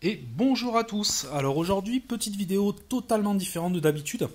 Et bonjour à tous Alors aujourd'hui, petite vidéo totalement différente de d'habitude.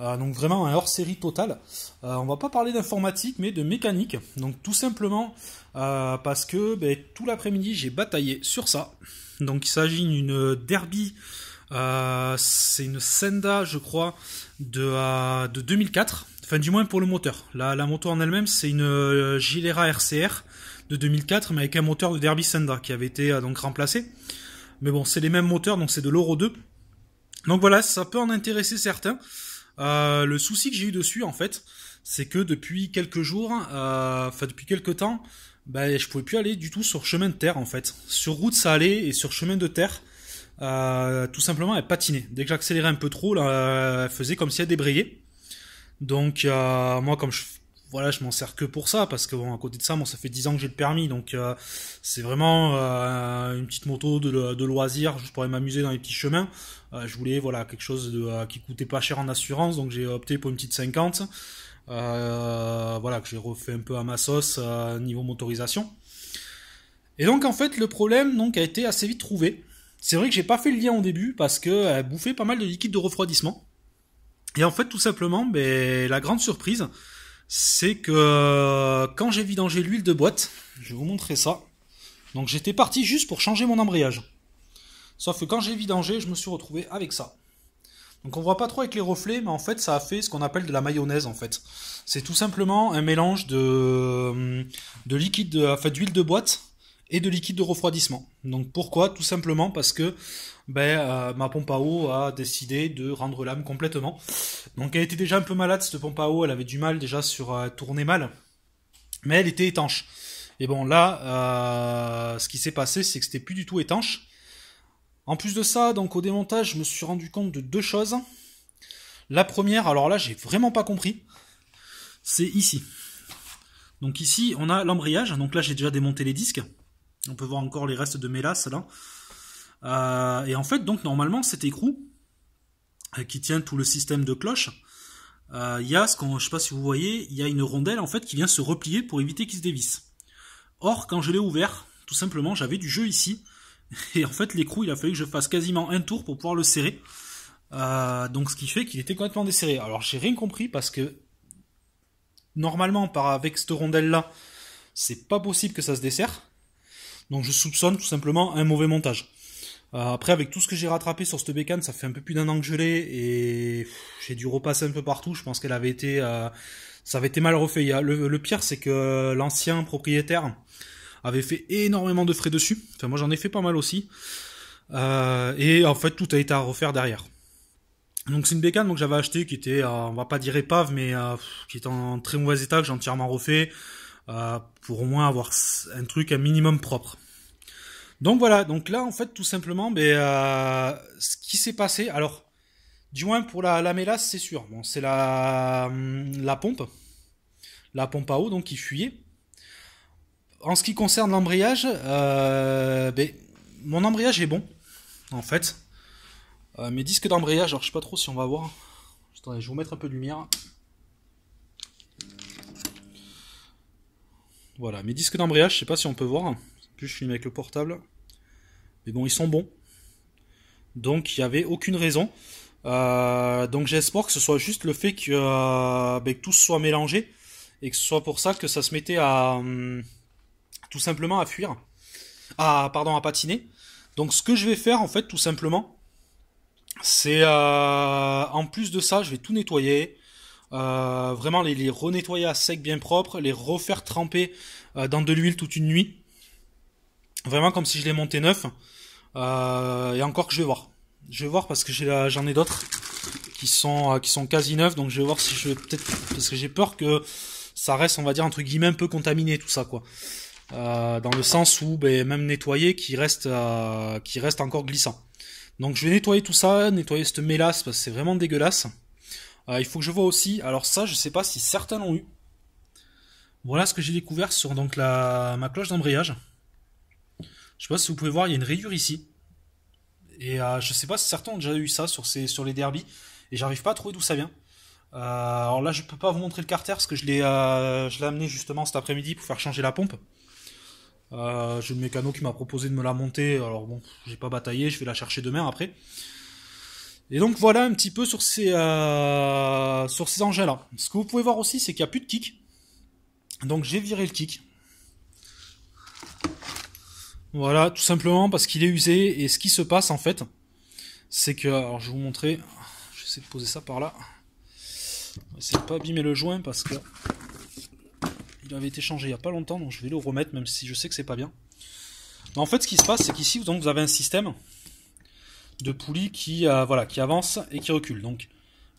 Euh, donc vraiment un hors-série total. Euh, on va pas parler d'informatique, mais de mécanique. Donc tout simplement euh, parce que ben, tout l'après-midi, j'ai bataillé sur ça. Donc il s'agit d'une Derby, c'est une Senda, je crois, de, 2004. Enfin du moins pour le moteur. La, moto en elle-même, c'est une Gilera RCR de 2004, mais avec un moteur de Derby Senda qui avait été donc remplacé. Mais bon, c'est les mêmes moteurs, donc c'est de l'Euro 2. Donc voilà, ça peut en intéresser certains. Euh, le souci que j'ai eu dessus, en fait, c'est que depuis quelques jours, euh, enfin depuis quelques temps, ben, je pouvais plus aller du tout sur chemin de terre, en fait. Sur route, ça allait, et sur chemin de terre, euh, tout simplement, elle patinait. Dès que j'accélérais un peu trop, là, elle faisait comme si elle débrayait. Donc euh, moi, comme je voilà, je m'en sers que pour ça parce que bon, à côté de ça, moi, ça fait 10 ans que j'ai le permis, donc euh, c'est vraiment euh, une petite moto de, loisir. Je pourrais m'amuser dans les petits chemins. Euh, je voulais voilà quelque chose de, qui coûtait pas cher en assurance, donc j'ai opté pour une petite 50. voilà que j'ai refait un peu à ma sauce niveau motorisation. Et donc en fait, le problème donc a été assez vite trouvé. C'est vrai que j'ai pas fait le lien au début parce qu'elle bouffait pas mal de liquide de refroidissement. Et en fait, tout simplement, ben, la grande surprise, c'est que euh, quand j'ai vidangé l'huile de boîte, je vais vous montrer ça. Donc j'étais parti juste pour changer mon embrayage. Sauf que quand j'ai vidangé, je me suis retrouvé avec ça. Donc on voit pas trop avec les reflets, mais en fait ça a fait ce qu'on appelle de la mayonnaise en fait. C'est tout simplement un mélange de, euh, de liquide, enfin d'huile de boîte et de liquide de refroidissement. Donc pourquoi Tout simplement parce que ben, euh, ma pompe à eau a décidé de rendre l'âme complètement. Donc elle était déjà un peu malade cette pompe à eau, elle avait du mal déjà sur euh, tourner mal, mais elle était étanche. Et bon là, euh, ce qui s'est passé, c'est que c'était plus du tout étanche. En plus de ça, donc au démontage, je me suis rendu compte de deux choses. La première, alors là, j'ai vraiment pas compris, c'est ici. Donc ici, on a l'embrayage. Donc là, j'ai déjà démonté les disques. On peut voir encore les restes de mélasse là. Euh, et en fait, donc normalement, cet écrou euh, qui tient tout le système de cloche, euh, il y a ce qu'on, je sais pas si vous voyez, il y a une rondelle en fait qui vient se replier pour éviter qu'il se dévisse. Or, quand je l'ai ouvert, tout simplement, j'avais du jeu ici, et en fait, l'écrou, il a fallu que je fasse quasiment un tour pour pouvoir le serrer. donc, ce qui fait qu'il était complètement desserré. Alors, j'ai rien compris parce que normalement, par avec cette rondelle là, c'est pas possible que ça se desserre. Donc je soupçonne tout simplement un mauvais montage. Euh, après, avec tout ce que j'ai rattrapé sur cette bécane, ça fait un peu plus d'un an que je l'ai et j'ai dû repasser un peu partout. Je pense qu'elle avait été, euh, ça avait été mal refait. Le, le pire, c'est que l'ancien propriétaire avait fait énormément de frais dessus. Enfin, moi, j'en ai fait pas mal aussi. Euh, et en fait, tout a été à refaire derrière. Donc c'est une bécane que j'avais acheté qui était, on va pas dire épave, mais qui est en très mauvais état, que j'ai entièrement refait. Euh, pour au moins avoir un truc un minimum propre. Donc voilà, donc là en fait tout simplement, mais, ben, euh, ce qui s'est passé, alors du moins pour la, la mélasse c'est sûr, bon, c'est la, hum, la pompe, la pompe à eau donc qui fuyait. En ce qui concerne l'embrayage, euh, ben, mon embrayage est bon en fait. mes disques d'embrayage, alors je sais pas trop si on va voir, je vais vous mettre un peu de lumière. Voilà, mes disques d'embrayage, je sais pas si on peut voir, plus je suis avec le portable. Mais bon, ils sont bons. Donc il n'y avait aucune raison. Euh, donc j'espère que ce soit juste le fait que, euh, ben, tout soit mélangé et que ce soit pour ça que ça se mettait à hum, tout simplement à fuir, Ah, pardon à patiner. Donc ce que je vais faire en fait tout simplement, c'est euh, en plus de ça, je vais tout nettoyer, euh, vraiment les, les renettoyer à sec bien propre, les refaire tremper euh, dans de l'huile toute une nuit. Vraiment comme si je les montais neuf. Euh, et encore que je vais voir. Je vais voir parce que j'ai j'en ai, d'autres qui sont euh, qui sont quasi neufs, donc je vais voir si je vais peut-être parce que j'ai peur que ça reste, on va dire entre guillemets, un peu contaminé tout ça quoi. dans le sens où ben, même nettoyé qui reste qui reste encore glissant. Donc je vais nettoyer tout ça, nettoyer cette mélasse parce que c'est vraiment dégueulasse. Euh, il faut que je vois aussi. Alors ça, je sais pas si certains l'ont eu. Voilà ce que j'ai découvert sur donc la, ma cloche d'embrayage. Je sais pas si vous pouvez voir, il y a une rayure ici. Et je euh, je sais pas si certains ont déjà eu ça sur, ces, sur les derbies. Et j'arrive pas à trouver d'où ça vient. Euh, alors là, je peux pas vous montrer le carter parce que je l'ai amené justement cet après-midi pour faire changer la pompe. j'ai le mécano qui m'a proposé de me la monter. Alors bon, j'ai pas bataillé, je vais la chercher demain après. Et donc voilà un petit peu sur ces, euh, sur ces engins-là. Ce que vous pouvez voir aussi, c'est qu'il n'y a plus de kick. Donc j'ai viré le kick. Voilà, tout simplement parce qu'il est usé. Et ce qui se passe en fait, c'est que... Alors je vais vous montrer. Je vais essayer de poser ça par là. On va essayer de pas abîmer le joint parce que... Il avait été changé il n'y a pas longtemps, donc je vais le remettre même si je sais que c'est pas bien. en fait, ce qui se passe, c'est qu'ici, vous avez un système de poulie qui, euh, voilà, qui avance et qui recule. Donc,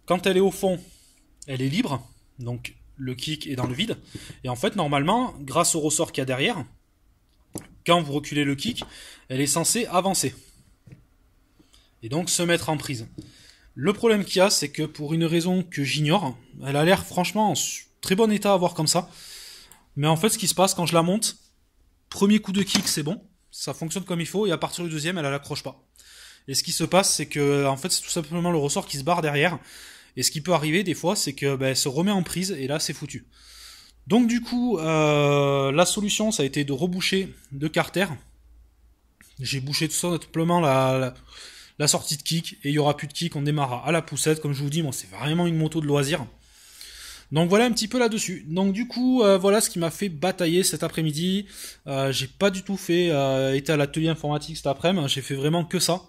quand elle est au fond, elle est libre. Donc, le kick est dans le vide. Et en fait, normalement, grâce au ressort qu'il y a derrière, quand vous reculez le kick, elle est censée avancer. Et donc se mettre en prise. Le problème qu'il y a, c'est que pour une raison que j'ignore, elle a l'air franchement en très bon état à voir comme ça. Mais en fait, ce qui se passe quand je la monte, premier coup de kick, c'est bon, ça fonctionne comme il faut, et à partir du deuxième, elle, elle pas. Et ce qui se passe, c'est que en fait, c'est tout simplement le ressort qui se barre derrière. Et ce qui peut arriver des fois, c'est que ben, se remet en prise et là, c'est foutu. Donc du coup, euh, la solution, ça a été de reboucher de carter. J'ai bouché tout simplement la, sortie de kick et il y aura plus de kick. On démarra à la poussette, comme je vous dis, bon, c'est vraiment une moto de loisir. Donc voilà un petit peu là-dessus. Donc du coup, euh, voilà ce qui m'a fait batailler cet après-midi. Euh, j'ai pas du tout fait, été à l'atelier informatique cet après-midi. J'ai fait vraiment que ça.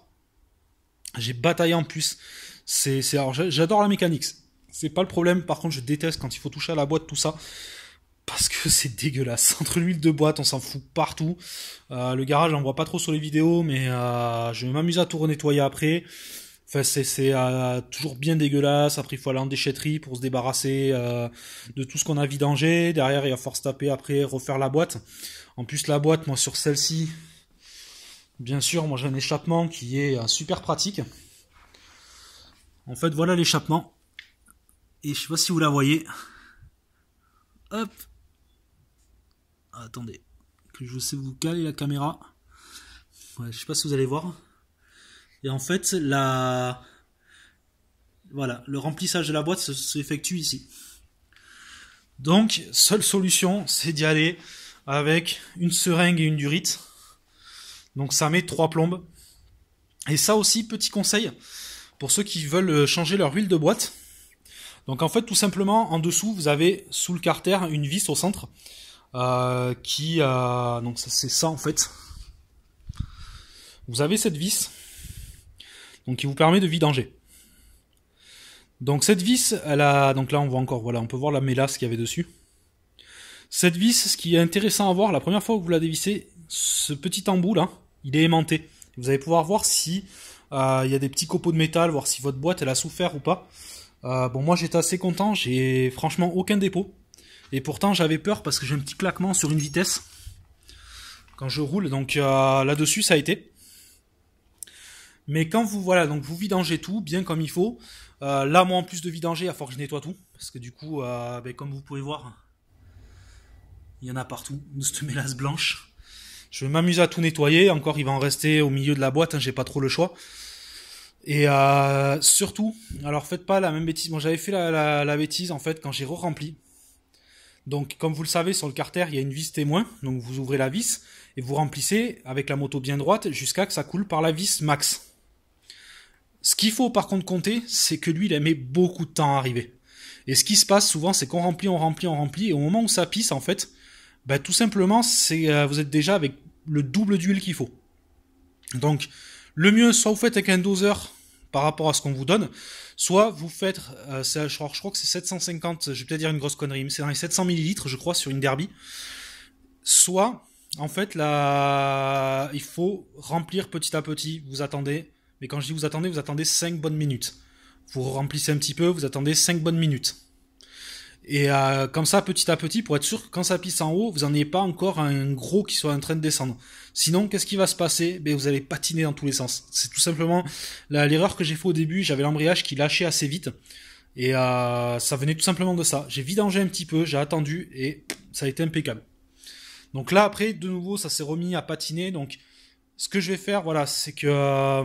J'ai bataillé en plus. C'est, c'est, j'adore la mécanique. C'est pas le problème. Par contre, je déteste quand il faut toucher à la boîte, tout ça. Parce que c'est dégueulasse. Entre l'huile de boîte, on s'en fout partout. Euh, le garage, on vois pas trop sur les vidéos, mais euh, je vais m'amuser à tout nettoyer après. Enfin, c'est, c'est euh, toujours bien dégueulasse. Après, il faut aller en déchetterie pour se débarrasser de tout ce qu'on a vidangé. Derrière, il va falloir se taper après, refaire la boîte. En plus, la boîte, moi, sur celle-ci, Bien sûr, moi j'ai un échappement qui est euh, super pratique. En fait, voilà l'échappement. Et je sais pas si vous la voyez. Hop. Attendez. Que je sais vous caler la caméra. Ouais, je sais pas si vous allez voir. Et en fait, la... voilà, le remplissage de la boîte s'effectue ici. Donc, seule solution, c'est d'y aller avec une seringue et une durite. Donc ça met trois plombes. Et ça aussi, petit conseil pour ceux qui veulent euh, changer leur huile de boîte. Donc en fait, tout simplement, en dessous, vous avez sous le carter une vis au centre euh, qui, euh, donc c'est ça en fait. Vous avez cette vis, donc qui vous permet de vidanger. Donc cette vis, elle a, donc là on voit encore, voilà, on peut voir la mélasse qu'il y avait dessus. Cette vis, ce qui est intéressant à voir, la première fois que vous la dévissez, ce petit embout là, il est aimanté. Vous allez pouvoir voir si euh, il y a des petits copeaux de métal, voir si votre boîte elle a souffert ou pas. Euh, bon, moi j'étais assez content, j'ai franchement aucun dépôt. Et pourtant j'avais peur parce que j'ai un petit claquement sur une vitesse quand je roule. Donc euh, là-dessus ça a été. Mais quand vous voilà, donc vous vidangez tout bien comme il faut. là moi en plus de vidanger, il va falloir que je nettoie tout parce que du coup, ben, comme vous pouvez voir, il y en a partout de cette mélasse blanche. Je vais m'amuser à tout nettoyer. Encore, il va en rester au milieu de la boîte. Hein, j'ai pas trop le choix. Et euh, surtout, alors faites pas la même bêtise. bon, j'avais fait la, bêtise en fait quand j'ai re-rempli. Donc, comme vous le savez, sur le carter, il y a une vis témoin. Donc, vous ouvrez la vis et vous remplissez avec la moto bien droite jusqu'à que ça coule par la vis max. Ce qu'il faut par contre compter, c'est que lui, il a beaucoup de temps à arriver. Et ce qui se passe souvent, c'est qu'on remplit, on remplit, on remplit, et au moment où ça pisse, en fait, bah, tout simplement, c'est euh, vous êtes déjà avec le double d'huile qu'il faut. Donc, le mieux, soit vous faites avec un doseur par rapport à ce qu'on vous donne, soit vous faites, euh, je, crois, que c'est 750, je vais peut-être dire une grosse connerie, mais c'est dans les 700 millilitres, je crois, sur une derby. Soit, en fait, là, il faut remplir petit à petit, vous attendez, mais quand je dis vous attendez, vous attendez 5 bonnes minutes. Vous remplissez un petit peu, vous attendez 5 bonnes minutes. Et euh, comme ça, petit à petit, pour être sûr que quand ça pisse en haut, vous n'en ayez pas encore un gros qui soit en train de descendre. Sinon, qu'est-ce qui va se passer ben, Vous allez patiner dans tous les sens. C'est tout simplement l'erreur que j'ai faite au début. J'avais l'embrayage qui lâchait assez vite. Et euh, ça venait tout simplement de ça. J'ai vidangé un petit peu, j'ai attendu et ça a été impeccable. Donc là, après, de nouveau, ça s'est remis à patiner. Donc, ce que je vais faire, voilà, c'est que euh,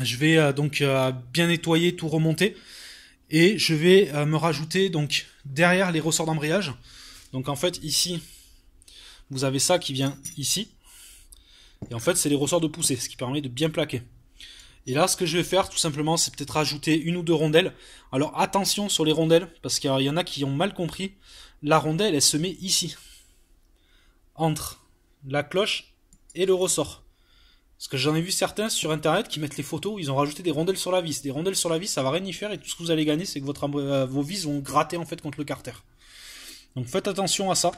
je vais donc bien nettoyer, tout remonter. Et je vais euh, me rajouter donc derrière les ressorts d'embrayage. Donc en fait ici, vous avez ça qui vient ici. Et en fait c'est les ressorts de poussée, ce qui permet de bien plaquer. Et là, ce que je vais faire, tout simplement, c'est peut-être rajouter une ou deux rondelles. Alors attention sur les rondelles, parce qu'il y en a qui ont mal compris. La rondelle, elle se met ici, entre la cloche et le ressort. Parce que j'en ai vu certains sur internet qui mettent les photos ils ont rajouté des rondelles sur la vis. Des rondelles sur la vis, ça va rien y faire et tout ce que vous allez gagner, c'est que euh, vos vis vont gratter en fait contre le carter. Donc faites attention à ça.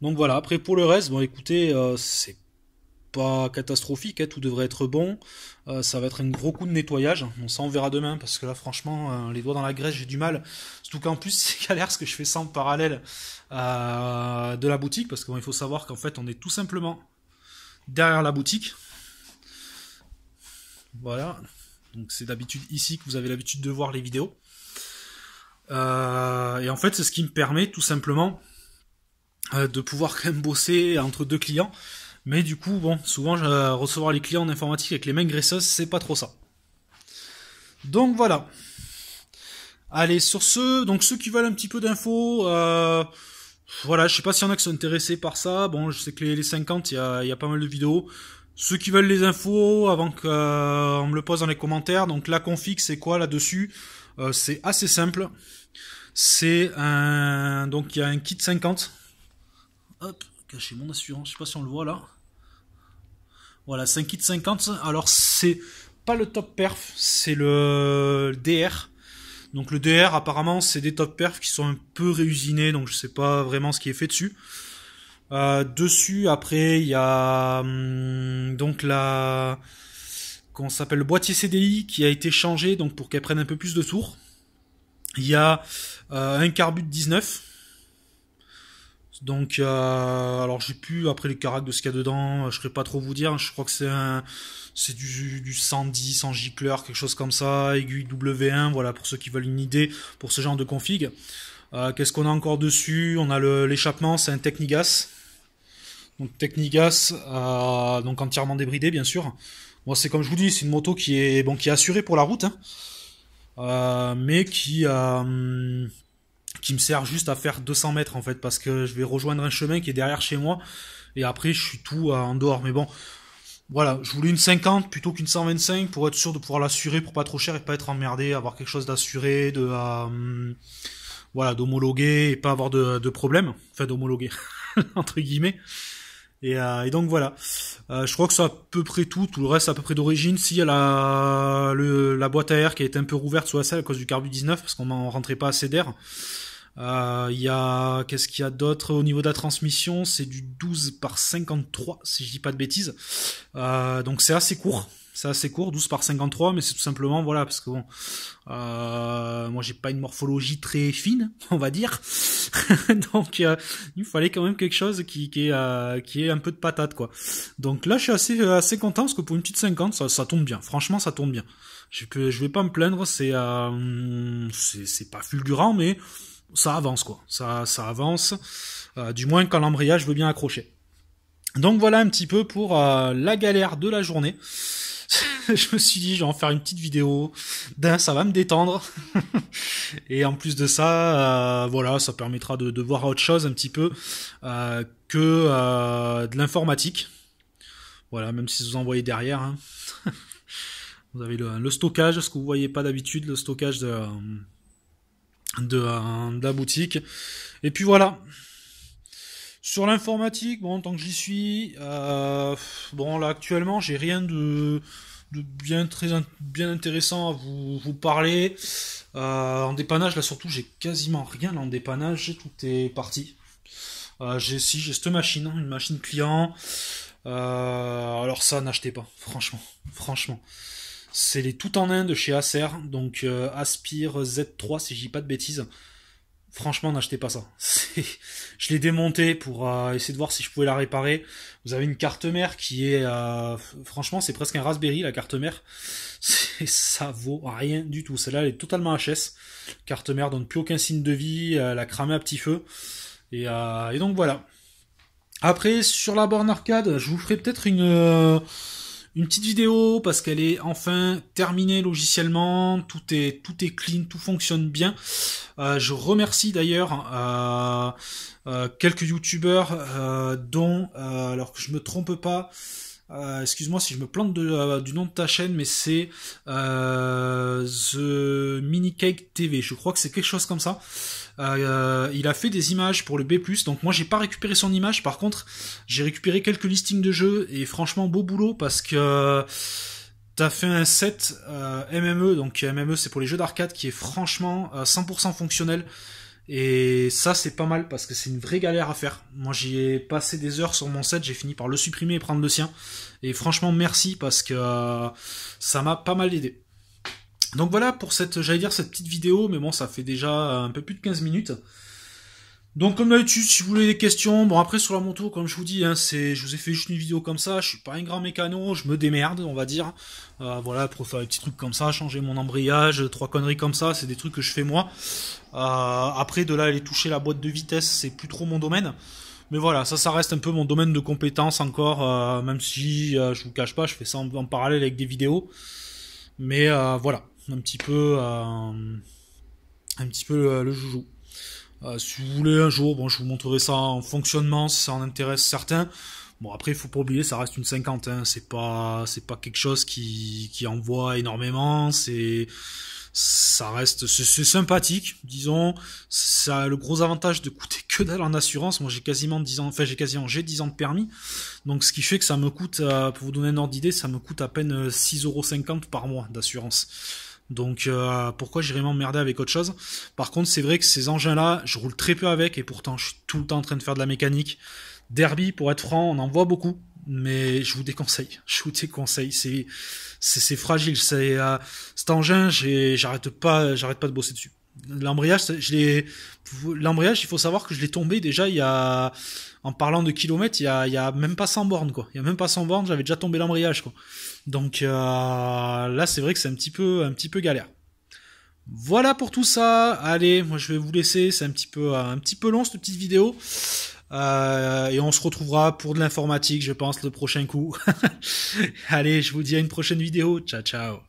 Donc voilà, après pour le reste, bon écoutez, euh, c'est pas catastrophique, hein, tout devrait être bon. Euh, ça va être un gros coup de nettoyage. Bon, ça on verra demain parce que là franchement, les doigts dans la graisse, j'ai du mal. Surtout qu'en plus c'est galère ce que je fais sans en parallèle de la boutique parce qu'il faut savoir qu'en fait on est tout simplement derrière la boutique. Voilà. Donc c'est d'habitude ici que vous avez l'habitude de voir les vidéos. Euh, et en fait, c'est ce qui me permet tout simplement euh, de pouvoir quand même bosser entre deux clients. Mais du coup, bon, souvent, recevoir les clients en informatique avec les mains graisseuses, c'est pas trop ça. Donc voilà. Allez, sur ce, donc ceux qui veulent un petit peu d'infos, euh, voilà, je sais pas si y en a qui sont intéressés par ça. Bon, je sais que les, 50, il y a, y a pas mal de vidéos. Ceux qui veulent les infos, avant qu'on euh, me le pose dans les commentaires, donc la config, c'est quoi là-dessus euh, C'est assez simple. C'est un... Donc il y a un kit 50. Hop, caché mon assurance, je sais pas si on le voit là. Voilà, c'est un kit 50. Alors c'est pas le top perf, c'est le DR. Donc le DR, apparemment, c'est des top perfs qui sont un peu réusinés, donc je sais pas vraiment ce qui est fait dessus. Euh, dessus, après, il y a hum, donc la qu'on s'appelle le boîtier CDI qui a été changé donc pour qu'elle prenne un peu plus de tours. Il y a un euh, un carbut 19 donc, euh, alors j'ai pu, après les caracs de ce qu'il y a dedans, euh, je ne pas trop vous dire. Je crois que c'est un, c'est du, 110 en gicleur, quelque chose comme ça, aiguille W1. Voilà pour ceux qui veulent une idée pour ce genre de config. Euh, qu'est-ce qu'on a encore dessus On a l'échappement, c'est un Technigas. Donc Technigas, donc entièrement débridé bien sûr. Moi c'est comme je vous dis, c'est une moto qui est bon, qui est assurée pour la route, hein. mais qui a qui me sert juste à faire 200 mètres en fait parce que je vais rejoindre un chemin qui est derrière chez moi et après je suis tout en dehors mais bon voilà je voulais une 50 plutôt qu'une 125 pour être sûr de pouvoir l'assurer pour pas trop cher et pas être emmerdé avoir quelque chose d'assuré de euh, voilà d'homologuer et pas avoir de, problème enfin d'homologuer entre guillemets et, euh, donc voilà. Euh, je crois que c'est à peu près tout. Tout le reste à peu près d'origine. Si y a la boîte à air qui est un peu rouverte la selle à cause du carbu 19 parce qu'on rentrait pas assez d'air. Euh, y a, qu'est-ce qu'il y a d'autre au niveau de la transmission C'est du 12 par 53, si je dis pas de bêtises. Euh, donc c'est assez court. C'est assez court, 12 par 53, mais c'est tout simplement, voilà, parce que bon, euh, moi j'ai pas une morphologie très fine, on va dire. donc euh, il fallait quand même quelque chose qui, euh, qui, est, un peu de patate, quoi. Donc là je suis assez, euh, assez content, parce que pour une petite 50, ça, tombe bien. Franchement, ça tombe bien. Je, vais pas me plaindre, c'est, c'est, c'est pas fulgurant, mais ça avance quoi, ça, ça avance, euh, du moins quand l'embrayage veut bien accrocher. Donc voilà un petit peu pour euh, la galère de la journée. je me suis dit, je vais en faire une petite vidéo. D'un, ben, ça va me détendre. et en plus de ça, euh, voilà, ça permettra de, voir autre chose un petit peu que de l'informatique. Voilà, même si vous en voyez derrière. Hein. vous avez le, le, stockage, ce que vous voyez pas d'habitude, le stockage de euh, de, la boutique. Et puis voilà. Sur l'informatique, bon, tant que j'y suis, euh, bon, là, actuellement, j'ai rien de, de bien, très, bien intéressant à vous, vous parler. Euh, en dépannage, là, surtout, j'ai quasiment rien en dépannage, tout est parti. j'ai, si, j'ai cette machine, une machine client. alors ça, n'achetez pas, franchement, franchement. C'est les tout en un de chez Acer, donc euh, Aspire Z3 si je dis pas de bêtises. Franchement, n'achetez pas ça. Je l'ai démonté pour euh, essayer de voir si je pouvais la réparer. Vous avez une carte mère qui est... Euh, franchement, c'est presque un Raspberry, la carte mère. Ça vaut rien du tout. Celle-là, elle est totalement HS. Carte mère donne plus aucun signe de vie. Elle a cramé à petit feu. Et, et donc voilà. Après, sur la borne arcade, je vous ferai peut-être une une petite vidéo parce qu'elle est enfin terminée logiciellement, tout est tout est clean, tout fonctionne bien. Euh, je remercie d'ailleurs euh, euh, quelques youtubeurs dont alors que je me trompe pas excuse-moi si je me plante du nom de ta chaîne, mais c'est The Mini Cake TV. Je crois que c'est quelque chose comme ça. Euh, il a fait des images pour le B+, donc moi j'ai pas récupéré son image, par contre j'ai récupéré quelques listings de jeux, et franchement beau boulot, parce que t'as fait un set euh, MME, donc MME c'est pour les jeux d'arcade, qui est franchement 100% euh, fonctionnel, et ça, c'est pas mal parce que c'est une vraie galère à faire. Moi, j'y ai passé des heures sur mon set, j'ai fini par le supprimer et prendre le sien. Et franchement, merci parce que ça m'a pas mal aidé. Donc voilà pour cette, j'allais dire cette petite vidéo, mais bon, ça fait déjà un peu plus de 15 minutes. Donc comme d'habitude, si vous voulez des questions, bon après sur la moto, comme je vous dis, hein, c'est, je vous ai fait juste une vidéo comme ça, je suis pas un grand mécano, je me démerde, on va dire. Euh, voilà, pour faire des petits trucs comme ça, changer mon embrayage, trois conneries comme ça, c'est des trucs que je fais moi. Euh, après de là aller toucher la boîte de vitesse, c'est plus trop mon domaine. Mais voilà, ça, ça reste un peu mon domaine de compétence encore, euh, même si je vous cache pas, je fais ça en parallèle avec des vidéos. Mais voilà, un petit peu, euh, un petit peu euh, le joujou. Euh, si vous voulez, un jour, bon, je vous montrerai ça en fonctionnement, si ça en intéresse certains. Bon, après, il faut pas oublier, ça reste une 50, hein. c'est pas, c'est pas quelque chose qui, qui envoie énormément, c'est, ça reste, c'est sympathique, disons. Ça a le gros avantage de coûter que dalle en assurance. Moi, j'ai quasiment 10 ans, enfin, j'ai quasiment, j'ai 10 ans de permis. Donc, ce qui fait que ça me coûte, pour vous donner un ordre d'idée, ça me coûte à peine 6,50€ par mois d'assurance. Donc euh, pourquoi j'irais m'emmerder avec autre chose Par contre, c'est vrai que ces engins-là, je roule très peu avec et pourtant je suis tout le temps en train de faire de la mécanique. Derby, pour être franc, on en voit beaucoup, mais je vous déconseille. Je vous déconseille. C'est c'est fragile. C'est euh, cet engin, j'arrête pas, j'arrête pas de bosser dessus. L'embrayage, je L'embrayage, il faut savoir que je l'ai tombé déjà il y a. En parlant de kilomètres, il y a, y a même pas 100 bornes, quoi. Il y a même pas 100 bornes, j'avais déjà tombé l'embrayage, quoi. Donc euh, là, c'est vrai que c'est un petit peu, un petit peu galère. Voilà pour tout ça. Allez, moi je vais vous laisser. C'est un petit peu, euh, un petit peu long cette petite vidéo. Euh, et on se retrouvera pour de l'informatique, je pense, le prochain coup. Allez, je vous dis à une prochaine vidéo. Ciao, ciao.